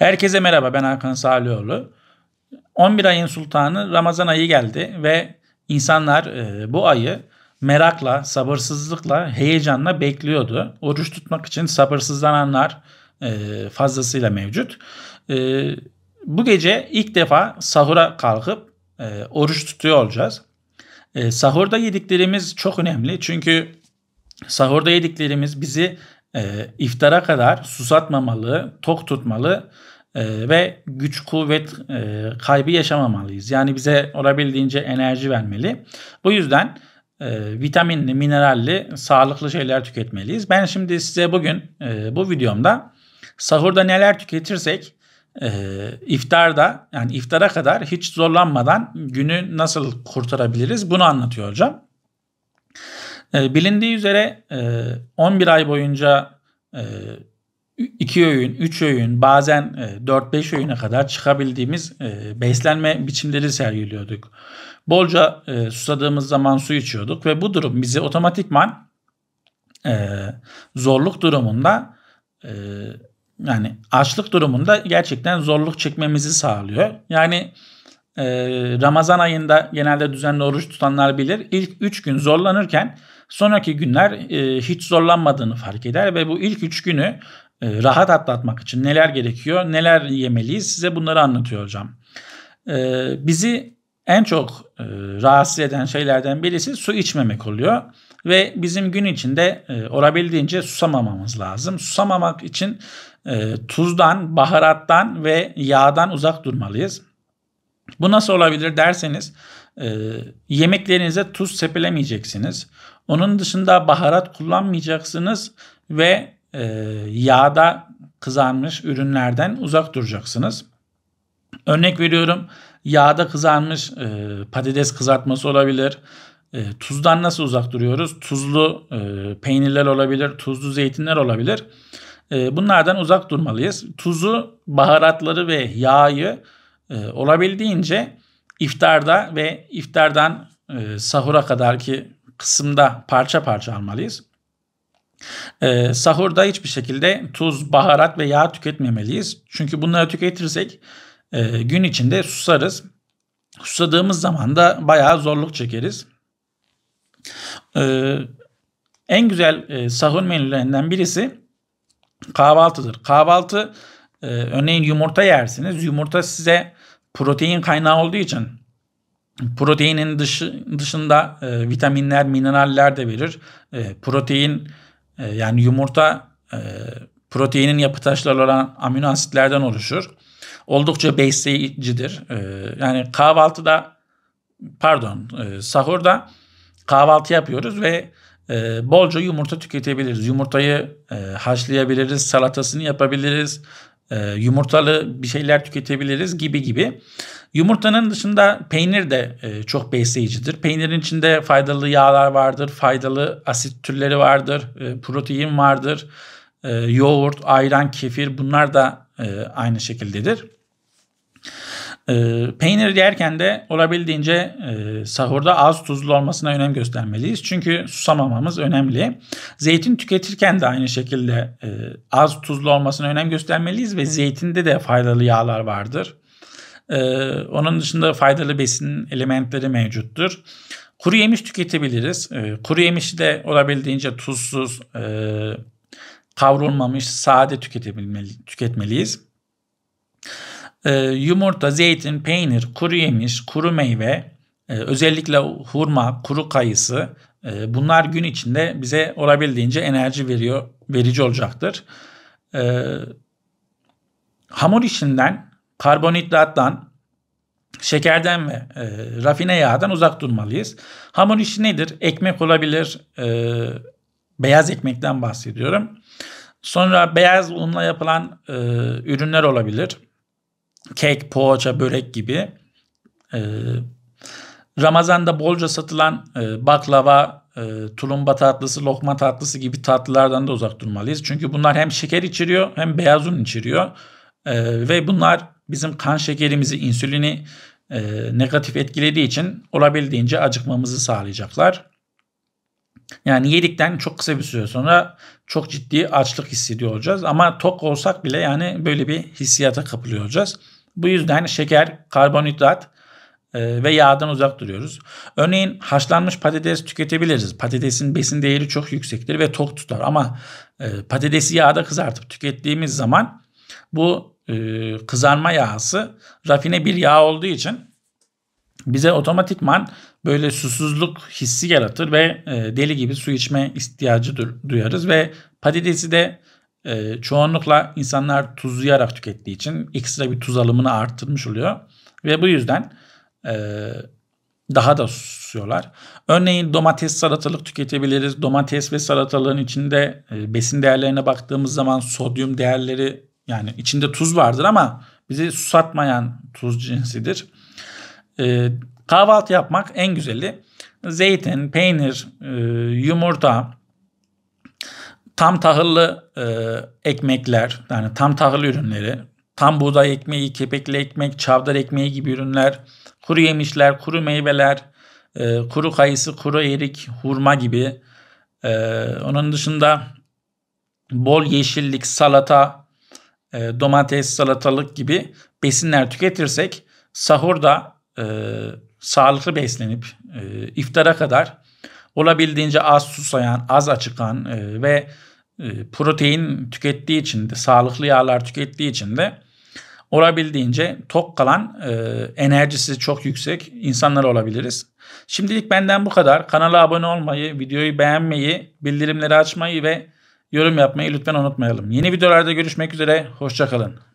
Herkese merhaba ben Hakan Salioğlu. 11 ayın sultanı Ramazan ayı geldi ve insanlar e, bu ayı merakla, sabırsızlıkla, heyecanla bekliyordu. Oruç tutmak için sabırsızlananlar e, fazlasıyla mevcut. E, bu gece ilk defa sahura kalkıp oruç tutuyor olacağız. sahurda yediklerimiz çok önemli çünkü sahurda yediklerimiz bizi e, iftara kadar susatmamalı, tok tutmalı e, ve güç kuvvet e, kaybı yaşamamalıyız. Yani bize olabildiğince enerji vermeli. Bu yüzden e, vitaminli, mineralli, sağlıklı şeyler tüketmeliyiz. Ben şimdi size bugün e, bu videomda sahurda neler tüketirsek e, iftarda yani iftara kadar hiç zorlanmadan günü nasıl kurtarabiliriz bunu anlatıyor hocam. E, bilindiği üzere e, 11 ay boyunca e, 2 öğün, 3 öğün, bazen 4-5 e, öğüne kadar çıkabildiğimiz e, beslenme biçimleri sergiliyorduk. Bolca e, susadığımız zaman su içiyorduk ve bu durum bizi otomatikman zorluk durumunda yani açlık durumunda gerçekten zorluk çekmemizi sağlıyor. Yani Ramazan ayında genelde düzenli oruç tutanlar bilir. ilk 3 gün zorlanırken Sonraki günler e, hiç zorlanmadığını fark eder ve bu ilk üç günü e, rahat atlatmak için neler gerekiyor, neler yemeliyiz size bunları anlatıyor hocam. E, bizi en çok e, rahatsız eden şeylerden birisi su içmemek oluyor. Ve bizim gün içinde e, olabildiğince susamamamız lazım. Susamamak için e, tuzdan, baharattan ve yağdan uzak durmalıyız. Bu nasıl olabilir derseniz e, yemeklerinize tuz sepilemeyeceksiniz. Onun dışında baharat kullanmayacaksınız ve e, yağda kızarmış ürünlerden uzak duracaksınız. Örnek veriyorum yağda kızarmış e, patates kızartması olabilir. E, tuzdan nasıl uzak duruyoruz? Tuzlu e, peynirler olabilir, tuzlu zeytinler olabilir. E, bunlardan uzak durmalıyız. Tuzu, baharatları ve yağı e, olabildiğince iftarda ve iftardan e, sahura kadar ki kısımda parça parça almalıyız. Ee, sahurda hiçbir şekilde tuz, baharat ve yağ tüketmemeliyiz. Çünkü bunları tüketirsek e, gün içinde susarız. Susadığımız zaman da bayağı zorluk çekeriz. Ee, en güzel e, sahur menülerinden birisi kahvaltıdır. Kahvaltı e, örneğin yumurta yersiniz. Yumurta size protein kaynağı olduğu için Proteinin dışı, dışında e, vitaminler, mineraller de verir. E, protein e, yani yumurta e, proteinin yapı taşları olan amino asitlerden oluşur. Oldukça besleyicidir. E, yani kahvaltıda pardon e, sahurda kahvaltı yapıyoruz ve e, bolca yumurta tüketebiliriz. Yumurtayı e, haşlayabiliriz, salatasını yapabiliriz, ee, yumurtalı bir şeyler tüketebiliriz gibi gibi. Yumurtanın dışında peynir de e, çok besleyicidir. Peynirin içinde faydalı yağlar vardır, faydalı asit türleri vardır, e, protein vardır, e, yoğurt, ayran, kefir bunlar da aynı şekildedir. E, peynir yerken de olabildiğince e, sahurda az tuzlu olmasına önem göstermeliyiz. Çünkü susamamamız önemli. Zeytin tüketirken de aynı şekilde e, az tuzlu olmasına önem göstermeliyiz ve zeytinde de faydalı yağlar vardır. E, onun dışında faydalı besin elementleri mevcuttur. Kuru yemiş tüketebiliriz. E, kuru yemişi de olabildiğince tuzsuz, e, kavrulmamış, sade tüketebilmeli, tüketmeliyiz. E, yumurta, zeytin, peynir, kuru yemiş, kuru meyve, e, özellikle hurma, kuru kayısı e, bunlar gün içinde bize olabildiğince enerji veriyor, verici olacaktır. E, hamur işinden, karbonhidrattan, şekerden ve e, rafine yağdan uzak durmalıyız. Hamur işi nedir? Ekmek olabilir, e, beyaz ekmekten bahsediyorum. Sonra beyaz unla yapılan e, ürünler olabilir kek, poğaça, börek gibi. E, Ramazan'da bolca satılan e, baklava, e, tulumba tatlısı, lokma tatlısı gibi tatlılardan da uzak durmalıyız. Çünkü bunlar hem şeker içiriyor, hem beyaz un içeriyor. E, ve bunlar bizim kan şekerimizi, insülini e, negatif etkilediği için olabildiğince acıkmamızı sağlayacaklar. Yani yedikten çok kısa bir süre sonra çok ciddi açlık hissediyor olacağız. Ama tok olsak bile yani böyle bir hissiyata kapılıyor olacağız. Bu yüzden şeker, karbonhidrat e, ve yağdan uzak duruyoruz. Örneğin haşlanmış patates tüketebiliriz. Patatesin besin değeri çok yüksektir ve tok tutar ama e, patatesi yağda kızartıp tükettiğimiz zaman bu e, kızarma yağısı rafine bir yağ olduğu için bize otomatikman böyle susuzluk hissi yaratır ve deli gibi su içme ihtiyacı duyarız ve patatesi de e, çoğunlukla insanlar tuzlayarak tükettiği için ekstra bir tuz alımını arttırmış oluyor. Ve bu yüzden e, daha da susuyorlar. Örneğin domates salatalık tüketebiliriz. Domates ve salatalığın içinde e, besin değerlerine baktığımız zaman sodyum değerleri yani içinde tuz vardır ama bizi susatmayan tuz cinsidir. E, kahvaltı yapmak en güzeli. Zeytin, peynir, e, yumurta, tam tahıllı e, ekmekler yani tam tahıl ürünleri, tam buğday ekmeği, kepekli ekmek, çavdar ekmeği gibi ürünler, kuru yemişler, kuru meyveler, e, kuru kayısı, kuru erik, hurma gibi. E, onun dışında bol yeşillik, salata, e, domates, salatalık gibi besinler tüketirsek sahurda e, sağlıklı beslenip e, iftara kadar olabildiğince az susayan, az açıkan e, ve e, protein tükettiği için de sağlıklı yağlar tükettiği için de olabildiğince tok kalan e, enerjisi çok yüksek insanlar olabiliriz. Şimdilik benden bu kadar. Kanala abone olmayı, videoyu beğenmeyi, bildirimleri açmayı ve yorum yapmayı lütfen unutmayalım. Yeni videolarda görüşmek üzere. Hoşçakalın.